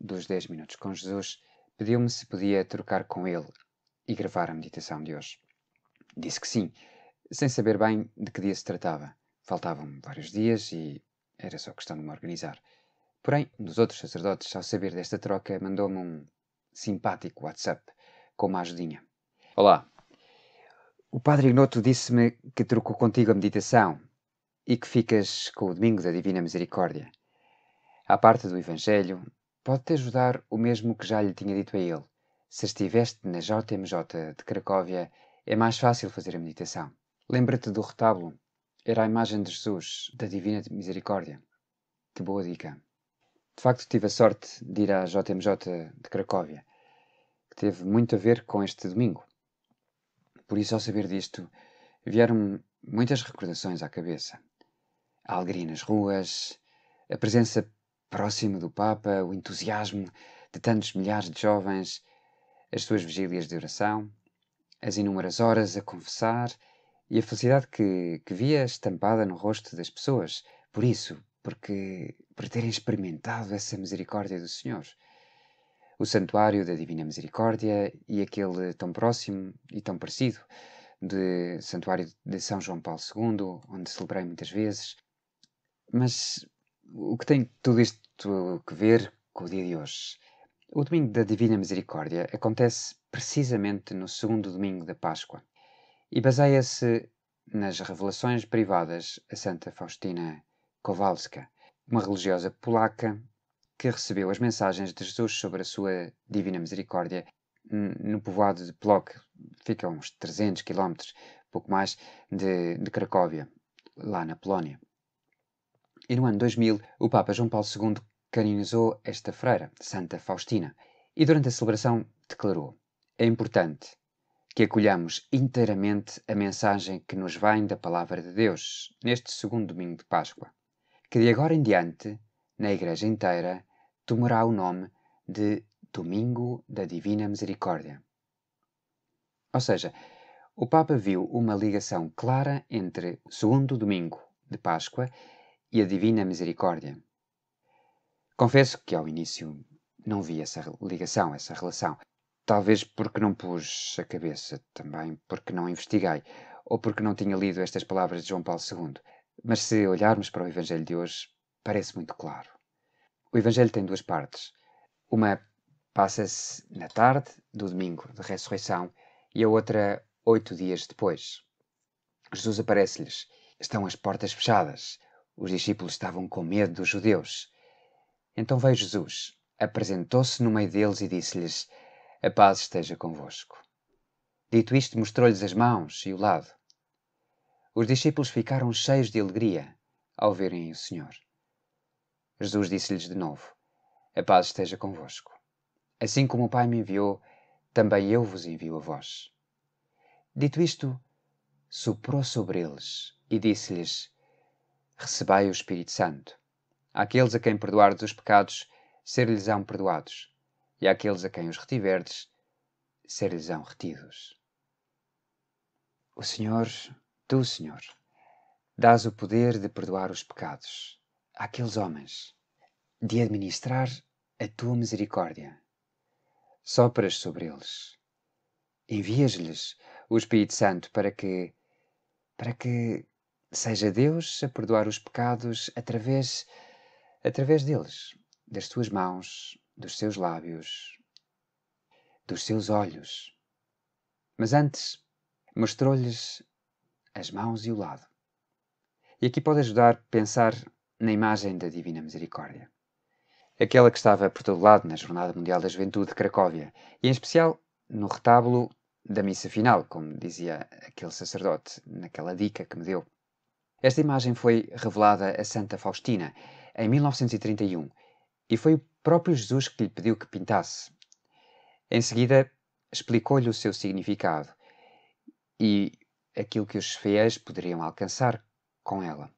dos 10 Minutos com Jesus, pediu-me se podia trocar com ele e gravar a meditação de hoje. Disse que sim, sem saber bem de que dia se tratava. Faltavam vários dias e era só questão de me organizar. Porém, um dos outros sacerdotes, ao saber desta troca, mandou-me um simpático WhatsApp com uma ajudinha. Olá, o padre Ignoto disse-me que trocou contigo a meditação e que ficas com o domingo da Divina Misericórdia. À parte do Evangelho, Pode-te ajudar o mesmo que já lhe tinha dito a ele. Se estiveste na JMJ de Cracóvia, é mais fácil fazer a meditação. Lembra-te do retábulo. Era a imagem de Jesus, da Divina Misericórdia. Que boa dica. De facto, tive a sorte de ir à JMJ de Cracóvia, que teve muito a ver com este domingo. Por isso, ao saber disto, vieram muitas recordações à cabeça. A alegria nas ruas, a presença próximo do Papa, o entusiasmo de tantos milhares de jovens, as suas vigílias de oração, as inúmeras horas a confessar e a felicidade que, que via estampada no rosto das pessoas, por isso, porque por terem experimentado essa misericórdia do Senhor. O santuário da Divina Misericórdia e aquele tão próximo e tão parecido de Santuário de São João Paulo II, onde celebrei muitas vezes. Mas o que tem tudo isto que ver com o dia de hoje. O domingo da Divina Misericórdia acontece precisamente no segundo domingo da Páscoa e baseia-se nas revelações privadas a Santa Faustina Kowalska, uma religiosa polaca que recebeu as mensagens de Jesus sobre a sua Divina Misericórdia no povoado de Plock, fica a uns 300 quilómetros, pouco mais, de, de Cracóvia, lá na Polónia. E no ano 2000, o Papa João Paulo II canonizou esta freira, Santa Faustina, e durante a celebração declarou: É importante que acolhamos inteiramente a mensagem que nos vem da Palavra de Deus neste segundo domingo de Páscoa, que de agora em diante, na Igreja inteira, tomará o nome de Domingo da Divina Misericórdia. Ou seja, o Papa viu uma ligação clara entre o segundo domingo de Páscoa e a divina misericórdia. Confesso que ao início não vi essa ligação, essa relação. Talvez porque não pus a cabeça, também porque não investiguei, ou porque não tinha lido estas palavras de João Paulo II. Mas se olharmos para o Evangelho de hoje, parece muito claro. O Evangelho tem duas partes. Uma passa-se na tarde do domingo de ressurreição e a outra oito dias depois. Jesus aparece-lhes. Estão as portas fechadas. Os discípulos estavam com medo dos judeus. Então veio Jesus, apresentou-se no meio deles e disse-lhes: A paz esteja convosco. Dito isto, mostrou-lhes as mãos e o lado. Os discípulos ficaram cheios de alegria ao verem o Senhor. Jesus disse-lhes de novo: A paz esteja convosco. Assim como o Pai me enviou, também eu vos envio a vós. Dito isto, soprou sobre eles e disse-lhes: recebai o Espírito Santo. Àqueles a quem perdoardes os pecados, ser-lhes-ão perdoados, e àqueles a quem os retiverdes, ser-lhes-ão retidos. O Senhor, tu, Senhor, dás o poder de perdoar os pecados àqueles homens, de administrar a tua misericórdia. Sopras sobre eles. Envias-lhes o Espírito Santo para que, para que seja Deus a perdoar os pecados através, através deles, das suas mãos, dos seus lábios, dos seus olhos. Mas antes, mostrou-lhes as mãos e o lado. E aqui pode ajudar a pensar na imagem da Divina Misericórdia. Aquela que estava por todo lado na Jornada Mundial da Juventude de Cracóvia, e em especial no retábulo da missa final, como dizia aquele sacerdote naquela dica que me deu. Esta imagem foi revelada a Santa Faustina em 1931 e foi o próprio Jesus que lhe pediu que pintasse. Em seguida, explicou-lhe o seu significado e aquilo que os fiéis poderiam alcançar com ela.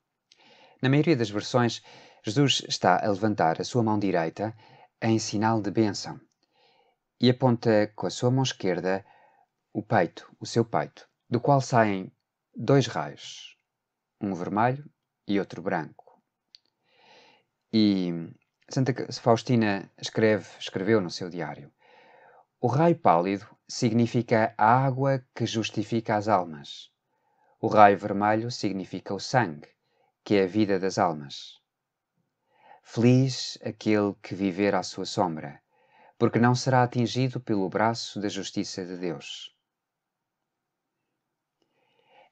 Na maioria das versões, Jesus está a levantar a sua mão direita em sinal de bênção e aponta com a sua mão esquerda o peito, o seu peito, do qual saem dois raios, um vermelho e outro branco. E Santa Faustina escreve, escreveu no seu diário: O raio pálido significa a água que justifica as almas. O raio vermelho significa o sangue, que é a vida das almas. Feliz aquele que viver à sua sombra, porque não será atingido pelo braço da justiça de Deus.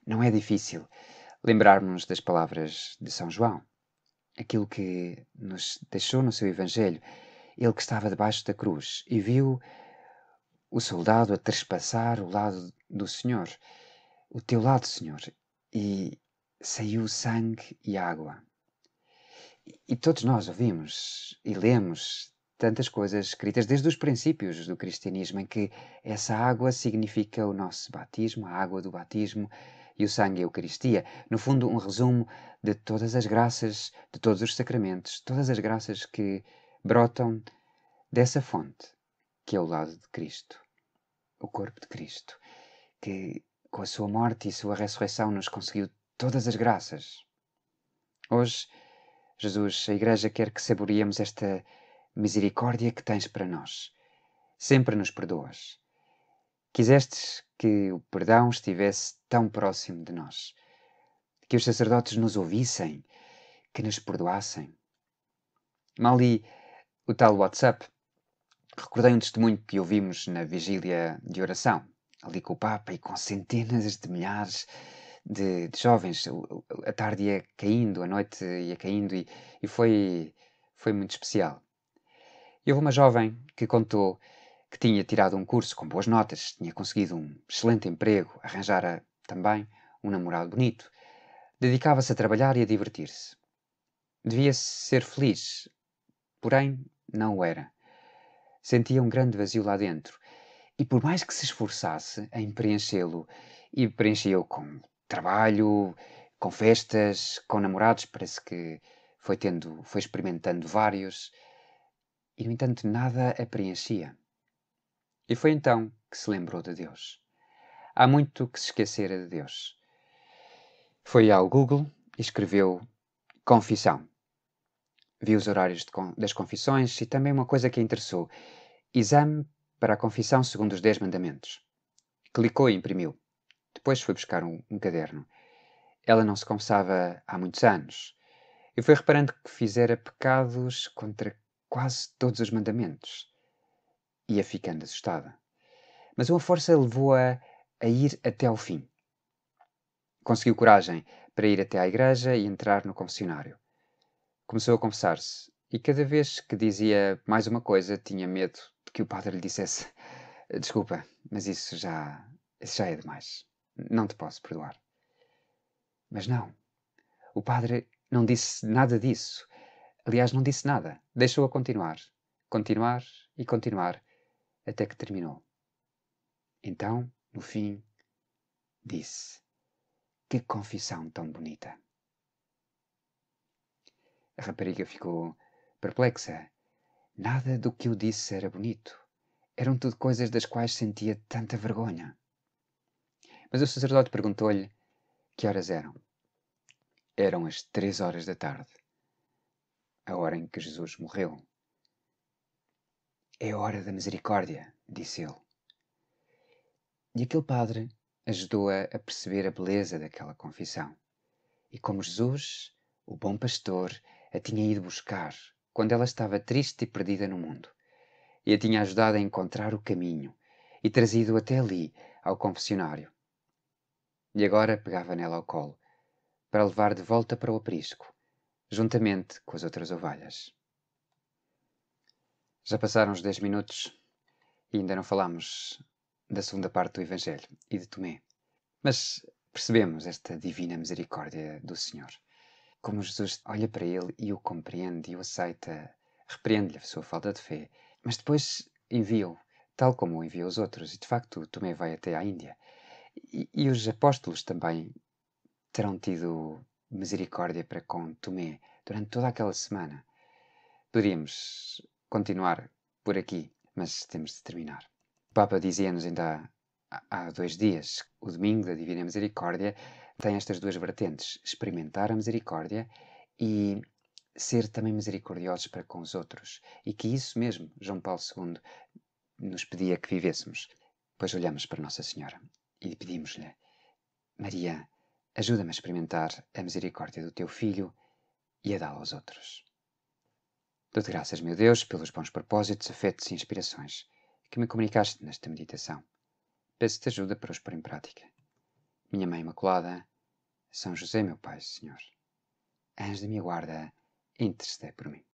Não é difícil lembrarmos das palavras de São João, aquilo que nos deixou no seu Evangelho. Ele que estava debaixo da cruz e viu o soldado a trespassar o lado do Senhor, o teu lado, Senhor, e saiu sangue e água. E todos nós ouvimos e lemos tantas coisas escritas desde os princípios do cristianismo em que essa água significa o nosso batismo, a água do batismo e o sangue e a Eucaristia. No fundo, um resumo de todas as graças, de todos os sacramentos, todas as graças que brotam dessa fonte, que é o lado de Cristo, o corpo de Cristo, que com a sua morte e sua ressurreição nos conseguiu todas as graças. Hoje, Jesus, a Igreja quer que saboreemos esta misericórdia que tens para nós. Sempre nos perdoas. Quisestes que o perdão estivesse tão próximo de nós, que os sacerdotes nos ouvissem, que nos perdoassem. Mal li o tal WhatsApp, recordei um testemunho que ouvimos na vigília de oração, ali com o Papa e com centenas de milhares de, de jovens. A tarde ia caindo, a noite ia caindo e, e foi, foi muito especial. E houve uma jovem que contou que tinha tirado um curso com boas notas, tinha conseguido um excelente emprego, arranjara também um namorado bonito. Dedicava-se a trabalhar e a divertir-se. Devia -se ser feliz, porém não o era. Sentia um grande vazio lá dentro, e por mais que se esforçasse em preenchê-lo, e preencheu com trabalho, com festas, com namorados, parece que foi tendo, foi experimentando vários, e no entanto nada a preenchia. E foi então que se lembrou de Deus. Há muito que se esquecera de Deus. Foi ao Google e escreveu Confissão. viu os horários das confissões e também uma coisa que interessou: Exame para a confissão segundo os Dez Mandamentos. Clicou e imprimiu. Depois foi buscar um, um caderno. Ela não se confessava há muitos anos e foi reparando que fizera pecados contra quase todos os mandamentos ia ficando assustada. Mas uma força levou-a a ir até ao fim. Conseguiu coragem para ir até à igreja e entrar no confessionário. Começou a confessar-se e cada vez que dizia mais uma coisa tinha medo de que o padre lhe dissesse: eh, Desculpa, mas isso já, isso já é demais. Não te posso perdoar. Mas não. O padre não disse nada disso. Aliás, não disse nada. Deixou-a continuar, continuar e continuar, até que terminou. Então, no fim, disse: Que confissão tão bonita! A rapariga ficou perplexa. Nada do que eu disse era bonito. Eram tudo coisas das quais sentia tanta vergonha. Mas o sacerdote perguntou-lhe que horas eram. Eram as três horas da tarde, a hora em que Jesus morreu. É hora da misericórdia, disse ele. E aquele padre ajudou-a a perceber a beleza daquela confissão. E como Jesus, o bom pastor, a tinha ido buscar quando ela estava triste e perdida no mundo, e a tinha ajudado a encontrar o caminho e trazido até ali, ao confessionário. E agora pegava nela ao colo, para levar de volta para o aprisco, juntamente com as outras ovelhas. Já passaram os 10 minutos e ainda não falámos da segunda parte do Evangelho e de Tomé. Mas percebemos esta divina misericórdia do Senhor. Como Jesus olha para ele e o compreende e o aceita, repreende-lhe a sua falta de fé, mas depois envia-o, tal como o envia os outros. E de facto, Tomé vai até à Índia. E, e os apóstolos também terão tido misericórdia para com Tomé durante toda aquela semana. Poderíamos continuar por aqui, mas temos de terminar. O Papa dizia-nos ainda há, há dois dias, o domingo da Divina Misericórdia, tem estas duas vertentes: experimentar a misericórdia e ser também misericordiosos para com os outros. E que isso mesmo João Paulo II nos pedia que vivêssemos. Pois olhamos para Nossa Senhora e pedimos-lhe: Maria, ajuda-me a experimentar a misericórdia do teu filho e a dá-la aos outros. Dou-te graças, meu Deus, pelos bons propósitos, afetos e inspirações que me comunicaste nesta meditação. Peço-te ajuda para os pôr em prática. Minha Mãe Imaculada, São José, meu Pai, Senhor, anjo de minha guarda, intercede por mim.